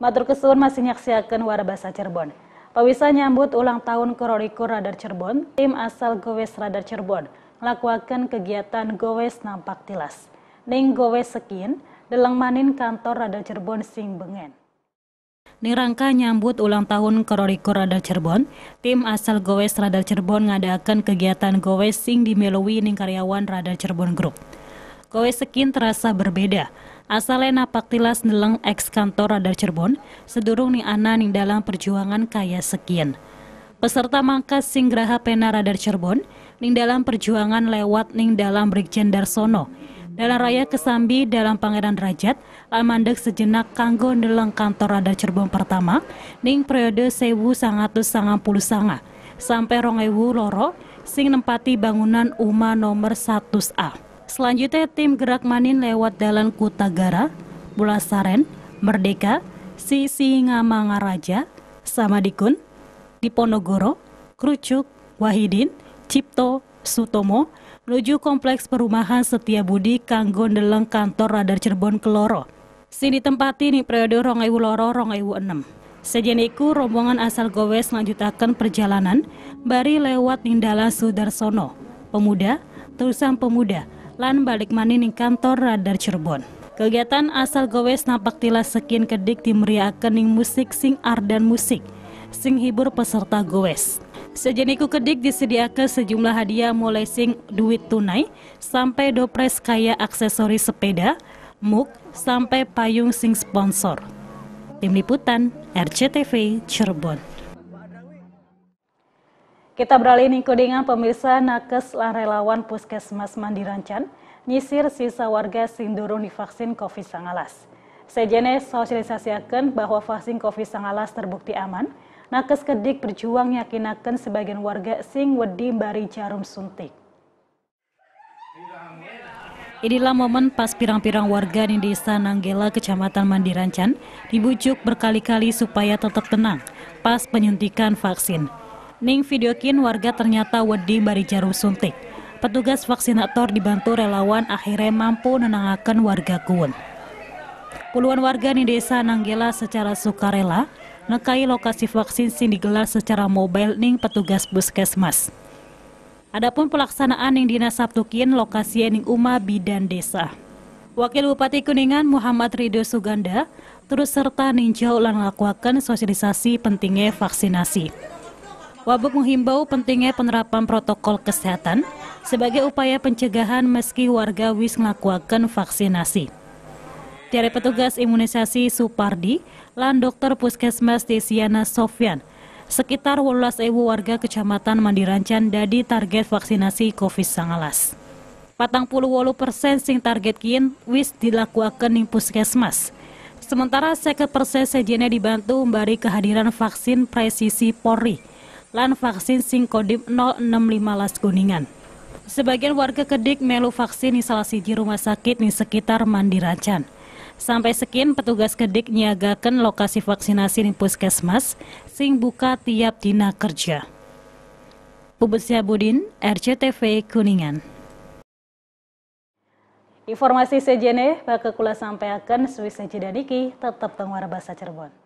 Matur kesuwun masih nyaksiakan warabasa Cirebon. Pawisa nyambut ulang tahun Kororiko Radar Cirebon, tim asal Gowes Radar Cirebon, melakukan kegiatan Gowes Nampak Tilas. Ning Gowes Sekin, delang manin kantor Radar Cirebon sing bengen. Ning rangka nyambut ulang tahun Kororiko Radar Cirebon, tim asal Gowes Radar Cirebon ngadakan kegiatan Gowes sing dimelui ning karyawan Radar Cirebon Group. Gowes Sekin terasa berbeda, Asalena Paktilas neleng eks kantor Radar Cirebon, sedurung ning ana ning dalam perjuangan kaya sekian. Peserta mangkas singgraha pena Radar Cirebon, ning dalam perjuangan lewat ning dalam Brigjen Darsono, dalam raya kesambi dalam Pangeran Rajat, amandek sejenak kanggo neleng kantor Radar Cirebon pertama, ning periode sewu sangatus sangat puluh sanga, sampai rongewu loro, sing nempati bangunan UMA nomor 100A. Selanjutnya tim gerak manin lewat Jalan Kutagara, Bulasaren, Merdeka, Sisi Ngamangaraja, Samadikun, Diponegoro, Krucuk, Wahidin, Cipto, Sutomo, menuju Kompleks Perumahan Setia Budi Kanggon Deleng Kantor Radar Cirebon Keloro. Sini tempat ini periode Rongewu Loro Rongewu Enam. Sejeniku rombongan asal Gowes melanjutkan perjalanan bari lewat Nindala Sudarsono, pemuda, terusan pemuda, lan balik manin ning kantor Radar Cirebon. Kegiatan asal gowes nampak tilas sekin kedik dimeriahkan ning musik sing ardan musik sing hibur peserta gowes. Sejeniku kedik disediakan sejumlah hadiah mulai sing duit tunai sampai dopres kaya aksesori sepeda, muk sampai payung sing sponsor. Tim Liputan RCTV Cirebon. Kita beralih nih ke dengan pemirsa nakes lan relawan Puskesmas Mandirancan nyisir sisa warga sing durung divaksin COVID-19. Sejene sosialisasiakan bahwa vaksin COVID-19 terbukti aman, nakes kedik berjuang yakinakan sebagian warga sing wedi bari jarum suntik. Inilah momen pas pirang-pirang warga di desa Nanggela, kecamatan Mandirancan, dibujuk berkali-kali supaya tetap tenang pas penyuntikan vaksin. Ning video kin warga ternyata wedi bari jarum suntik. Petugas vaksinator dibantu relawan akhirnya mampu menenangkan warga kuun. Puluhan warga di desa Nanggela secara sukarela nekai lokasi vaksin sing digelar secara mobile ning petugas puskesmas. Adapun pelaksanaan ning dinas Sabtukin lokasi ning Uma Bidan Desa. Wakil Bupati Kuningan Muhammad Ridho Suganda terus serta ninjau lan lakukan sosialisasi pentingnya vaksinasi. Wabuk menghimbau pentingnya penerapan protokol kesehatan sebagai upaya pencegahan meski warga wis melakukan vaksinasi. Dari petugas imunisasi Supardi, lan dokter puskesmas Desiana Sofyan, sekitar 18 ewu warga kecamatan Mandirancan dadi target vaksinasi COVID-19. Patang puluh wolu persen sing target kin wis dilakukan di puskesmas. Sementara seket persen sejennya dibantu memberi kehadiran vaksin presisi Polri lan vaksin sing kodim 065 Las Kuningan. Sebagian warga Kedik melu vaksin di salah siji rumah sakit di sekitar Mandiracan. Sampai sekin petugas Kedik nyiagakan lokasi vaksinasi di puskesmas sing buka tiap dina kerja. Pubesia Budin, RCTV Kuningan. Informasi sejene bakal kula sampaikan Swiss Jedadiki tetap tengwar bahasa Cirebon.